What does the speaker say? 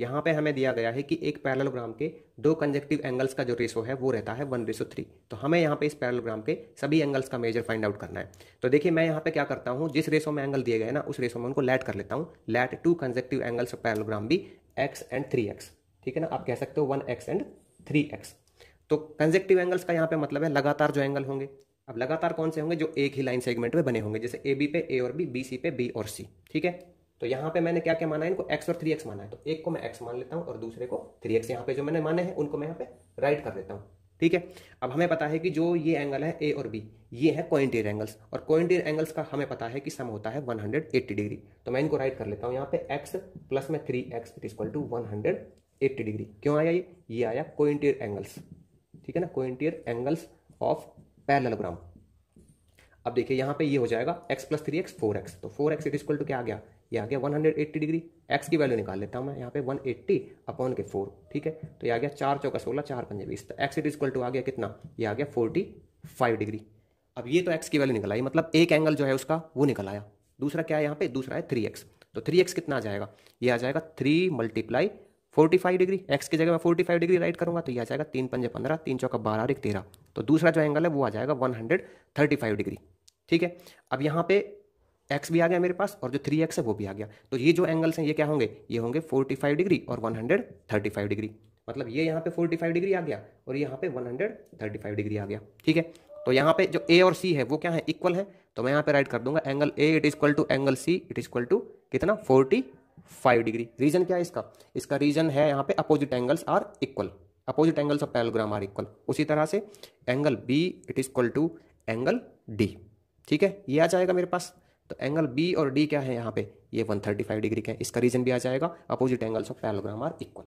यहाँ पे हमें दिया गया है कि एक पैरलोग्राम के दो कंजेक्टिव एंगल्स का जो रेशो है वो रहता है वन रेशो थ्री तो हमें यहाँ पे इस पैरलोग्राम के सभी एंगल्स का मेजर फाइंड आउट करना है तो देखिए मैं यहाँ पे क्या करता हूँ जिस रेशो में एंगल दिए गए ना उस रेशो में उनको लैट कर लेता हूँ let two consecutive angles of parallelogram भी एक्स एंड थ्री ठीक है ना आप कह सकते हो वन एंड थ्री तो कंजेक्टिव एंगल्स का यहाँ पे मतलब है लगातार जो एंगल होंगे अब लगातार कौन से होंगे जो एक ही लाइन सेगमेंट में बने होंगे जैसे ए बी पे ए और बी बी सी पे बी और सी ठीक है तो यहाँ पे मैंने क्या क्या माना है इनको एक्स और थ्री एक्स माना है तो एक को मैं एक्स मान लेता हूँ और दूसरे को थ्री एक्स यहाँ पे जो मैंने माने हैं उनको मैं यहाँ पे राइट कर देता हूँ ठीक है अब हमें पता है कि जो ये एंगल है ए और बी ये है क्वेंटियर एंगल्स और क्वेंटियर एंगल्स का हमें पता है कि सम होता है 180 डिग्री तो मैं इनको राइट कर लेता हूँ यहाँ पे एक्स प्लस में three X it equal to one degree क्यों आया ये ये आया कोइंटेर एंगल्स ठीक है ना कोइंटेर एंगल्स ऑफ पैरेललोग्राम अब देखिए यहाँ पे ये हो जाएगा X plus three X four X तो four X it equal to क्या आ गया ये आ गया one hundred eighty degree X की वैल्यू निकाल लेता हूँ मैं यहाँ पे वन एट्टी अपॉन के फोर ठीक है तो ये आ गया चार चौका सोलह चार पंजे बीस तो एक्स इट इज टू आ गया कितना ये आ गया फोर्टी फाइव डिग्री अब ये तो एक्स की वैल्यू निकल आई मतलब एक एंगल जो है उसका वो निकल आया दूसरा क्या है यहाँ पे दूसरा है थ्री एक्स तो थ्री एक्स कितना आ जाएगा ये आ जाएगा three multiply forty five degree X की जगह मैं फोर्टी फाइव डिग्री राइट करूँगा तो यह आ जाएगा तीन पंजे पंद्रह तीन चौका बारह एक तेरह तो दूसरा जो एंगल है वो आ जाएगा 135 डिग्री ठीक है अब यहाँ पे एक्स भी आ गया मेरे पास और जो थ्री एक्स है वो भी आ गया तो ये जो एंगल्स हैं ये क्या होंगे ये होंगे 45 डिग्री और 135 डिग्री मतलब ये यहाँ पे 45 डिग्री आ गया और यहाँ पे 135 डिग्री आ गया ठीक है तो यहाँ पे जो ए और सी है वो क्या है इक्वल है तो मैं यहाँ पे राइट कर दूंगा angle A it is equal to angle C it is equal to कितना फोर्टी फाइव डिग्री रीजन क्या है इसका इसका रीजन है यहाँ पे opposite angles are equal opposite angles of parallelogram are equal उसी तरह से angle B it is equal to angle D ठीक है ये आ जाएगा मेरे पास तो एंगल बी और डी क्या है यहाँ पे ये 135 डिग्री का है इसका रीजन भी आ जाएगा opposite angles of parallelogram are equal